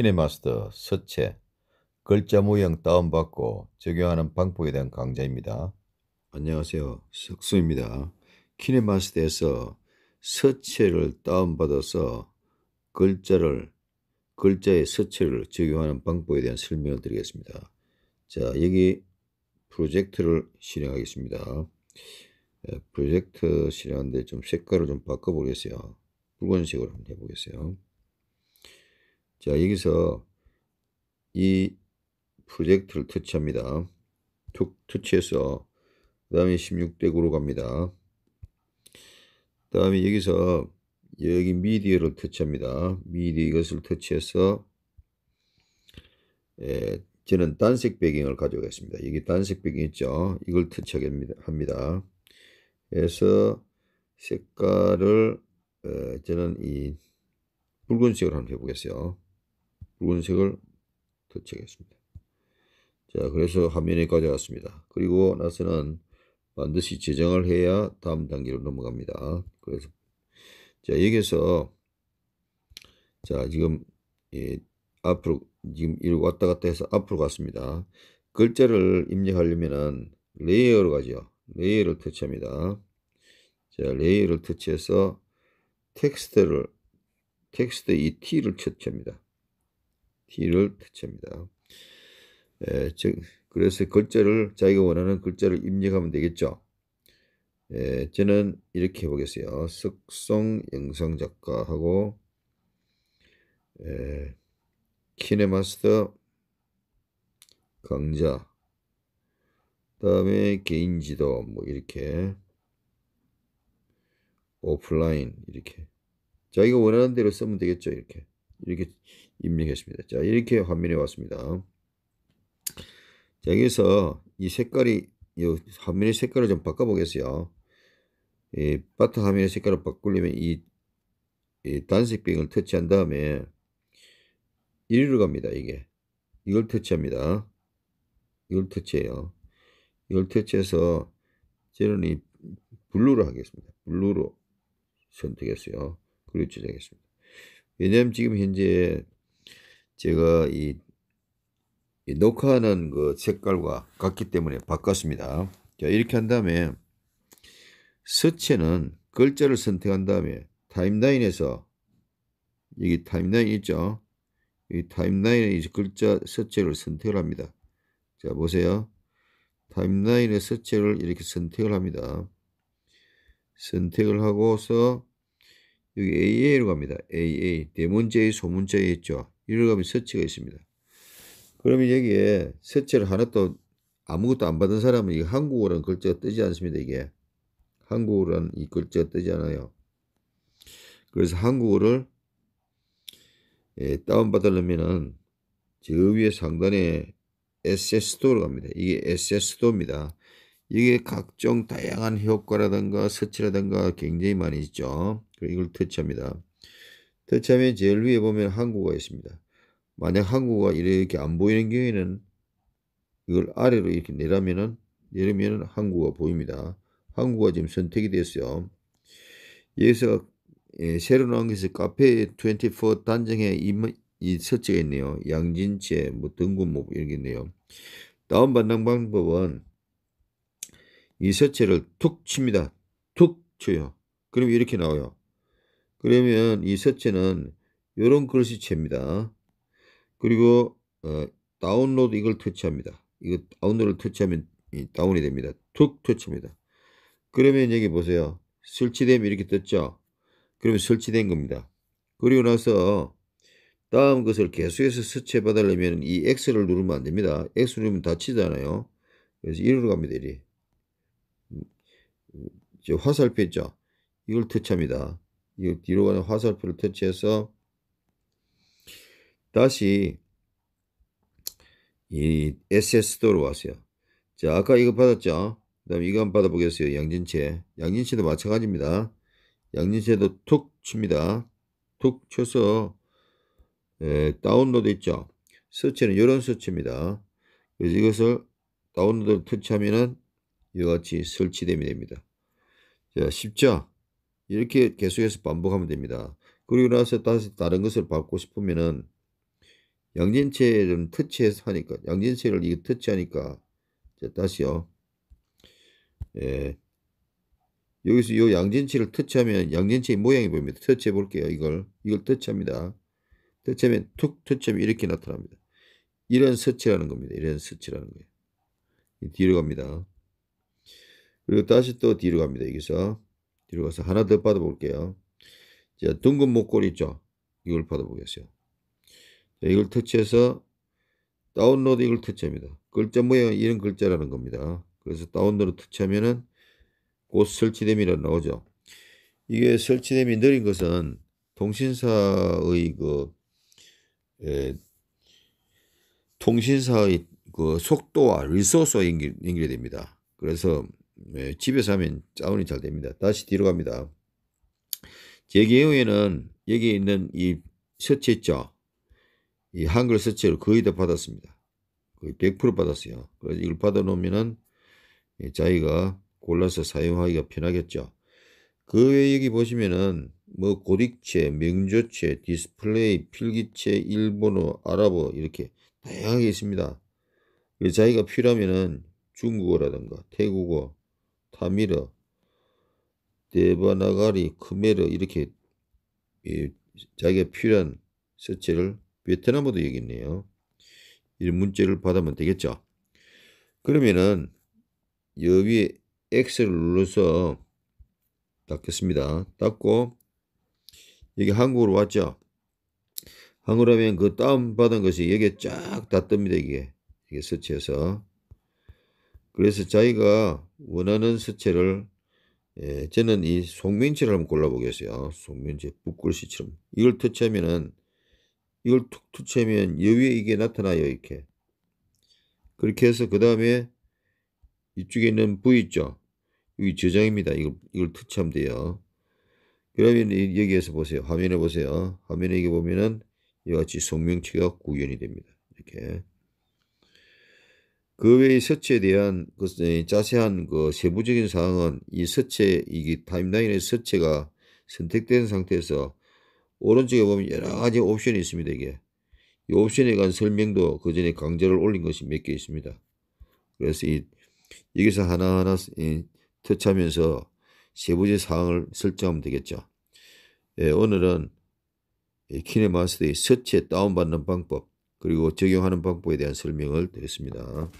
키네마스터, 서체, 글자 모형 다운받고 적용하는 방법에 대한 강좌입니다. 안녕하세요. 석수입니다. 키네마스터에서 서체를 다운받아서 글자를 글자의 서체를 적용하는 방법에 대한 설명을 드리겠습니다. 자, 여기 프로젝트를 실행하겠습니다. 예, 프로젝트 실행하는데 좀 색깔을 좀 바꿔보겠어요. 붉은색으로 한번 해보겠어요. 자, 여기서 이 프로젝트를 터치합니다. 투, 터치해서 그 다음에 16대 9로 갑니다. 그 다음에 여기서 여기 미디어를 터치합니다. 미디어 이것을 터치해서 예, 저는 단색 배경을 가져오겠습니다. 여기 단색 배경 있죠. 이걸 터치합니다. 하게 그래서 색깔을 어, 저는 이 붉은색으로 한번 해보겠어요. 붉은색을 터치하겠습니다. 자, 그래서 화면에 가져왔습니다. 그리고 나서는 반드시 제정을 해야 다음 단계로 넘어갑니다. 그래서 자, 여기서 자, 지금 예, 앞으로 지금 이 왔다 갔다 해서 앞으로 갔습니다. 글자를 입력하려면은 레이어로 가죠. 레이어를 터치합니다. 자, 레이어를 터치해서 텍스트를 텍스트 이 T를 터치합니다. t를 대체합니다. 에, 예, 즉 그래서 글자를 자기가 원하는 글자를 입력하면 되겠죠. 에, 예, 저는 이렇게 해보겠어요. 석성 영상 작가하고 에, 예, 키네마스터 강좌 다음에 개인지도 뭐 이렇게 오프라인 이렇게 자기가 원하는 대로 쓰면 되겠죠 이렇게 이렇게 입명했습니다 자, 이렇게 화면이 왔습니다. 자, 여기서 이 색깔이, 이 화면의 색깔을 좀 바꿔보겠어요. 이 바탕 화면의 색깔을 바꾸려면 이, 이 단색빙을 터치한 다음에 1위로 갑니다. 이게. 이걸 터치합니다. 이걸 터치해요. 이걸 터치해서 저는 이 블루로 하겠습니다. 블루로 선택했어요. 그리고 저장했습니다. 왜냐하면 지금 현재 제가 이, 이 녹화하는 그 색깔과 같기 때문에 바꿨습니다. 자, 이렇게 한 다음에 서체는 글자를 선택한 다음에 타임라인에서 여기 타임라인 있죠? 이 타임라인에 이제 글자 서체를 선택을 합니다. 자, 보세요. 타임라인의 서체를 이렇게 선택을 합니다. 선택을 하고서 여기 AA로 갑니다. AA 대문자 A 네 소문자 있죠. 이러가면 서치가 있습니다. 그러면 여기에 서치를 하나또 아무것도 안 받은 사람은 이 한국어라는 글자가 뜨지 않습니다. 이게 한국어라는 이 글자가 뜨지 않아요. 그래서 한국어를 예, 다운받으려면은 저 위에 상단에 SS 도토로 갑니다. 이게 SS 도입니다 이게 각종 다양한 효과라든가 서치라든가 굉장히 많이 있죠. 이걸 터치합니다. 터치하면 제일 위에 보면 항구가 있습니다. 만약 항구가 이렇게 안 보이는 경우에는 이걸 아래로 이렇게 내려면은 내려면은항구가 보입니다. 항구가 지금 선택이 됐어요. 여기서 예, 새로 나온 것이 카페 24 단정에 이, 이서가 있네요. 양진채뭐 등군목 이렇게 있네요. 다운받는 방법은 이 서체를 툭 칩니다. 툭 쳐요. 그럼 이렇게 나와요. 그러면 이 셋째는 이런 글씨체입니다. 그리고 어, 다운로드 이걸 터치합니다. 이거 다운로드를 터치하면 다운이 됩니다. 툭터치합니다 그러면 여기 보세요. 설치됨 이렇게 떴죠. 그러면 설치된 겁니다. 그리고 나서 다음 것을 계속해서 서치 받으려면 이 X를 누르면 안 됩니다. X 누르면 닫히잖아요. 그래서 1으로 갑니다. 1이. 음, 화살표 있죠. 이걸 터치합니다. 이 뒤로 가는 화살표를 터치해서 다시 이 SS도로 왔어요. 자, 아까 이거 받았죠? 그 다음에 이거 한번 받아보겠어요. 양진채양진채도 마찬가지입니다. 양진채도툭 칩니다. 툭 쳐서 에, 다운로드 있죠? 서치는 이런 서치입니다. 그래서 이것을 다운로드를 터치하면은 이와 같이 설치됨이 됩니다. 자, 쉽죠? 이렇게 계속해서 반복하면 됩니다. 그리고 나서 다시 다른 것을 받고 싶으면은 양진체를 터치해서 하니까 양진체를 이게 터치하니까 자, 다시요. 예. 여기서 이 양진체를 터치하면 양진체의 모양이 보입니다. 터치해 볼게요. 이걸 이걸 터치합니다. 터치하면 툭 터치하면 이렇게 나타납니다. 이런 스치라는 겁니다. 이런 스치라는 거예요. 뒤로 갑니다. 그리고 다시 또 뒤로 갑니다. 여기서 뒤로 가서 하나 더 받아볼게요. 자, 둥근 목걸이 있죠? 이걸 받아보겠어요. 자, 이걸 터치해서 다운로드 이걸 터치합니다. 글자 모양 이런 글자라는 겁니다. 그래서 다운로드 터치하면은 곧 설치됨이라 나오죠. 이게 설치됨이 느린 것은 통신사의 그 에, 예, 통신사의 그 속도와 리소스와 연결, 이 됩니다. 그래서 예, 집에서 하면 다운이 잘 됩니다. 다시 뒤로 갑니다. 제 경우에는 여기 있는 이 서치 있죠. 이 한글 서치를 거의 다 받았습니다. 거의 100% 받았어요. 그래서 이걸 받아놓으면은 자기가 골라서 사용하기가 편하겠죠. 그 외에 여기 보시면은 뭐 고딕체, 명조체, 디스플레이, 필기체, 일본어, 아랍어 이렇게 다양하게 있습니다. 자기가 필요하면은 중국어라든가 태국어, 파미르, 데바나가리, 크메르 이렇게 예, 자기가 필요한 서체를 베트남어도 얘기했네요 이런 문제를 받으면 되겠죠. 그러면은 여기 X를 눌러서 닫겠습니다. 닫고 여기 한국으로 왔죠. 한국으로 하면 그 다운받은 것이 여기에 쫙다 뜹니다. 이게 이게 서체해서 그래서 자기가 원하는 수채를 예, 저는 이 송민치를 한번 골라보겠어요. 송민치 북글씨처럼 이걸 터치하면은 이걸 툭 터치하면 여위에 이게 나타나요 이렇게 그렇게 해서 그 다음에 이쪽에 있는 V 있죠. 여기 저장입니다. 이걸, 이걸 터치하면 돼요. 그러면 여기에서 보세요. 화면에 보세요. 화면에 이게 보면은 이와 같이 송명치가 구현이 됩니다. 이렇게. 그 외의 서체에 대한 그 자세한 그 세부적인 사항은 이 서체 이게 타임라인의 서체가 선택된 상태에서 오른쪽에 보면 여러 가지 옵션이 있습니다 이게 이 옵션에 관한 설명도 그 전에 강좌를 올린 것이 몇 개 있습니다 그래서 이 여기서 하나하나 이, 터치하면서 세부적 사항을 설정하면 되겠죠 예, 오늘은 키네마스터의 서체 다운받는 방법 그리고 적용하는 방법에 대한 설명을 드렸습니다.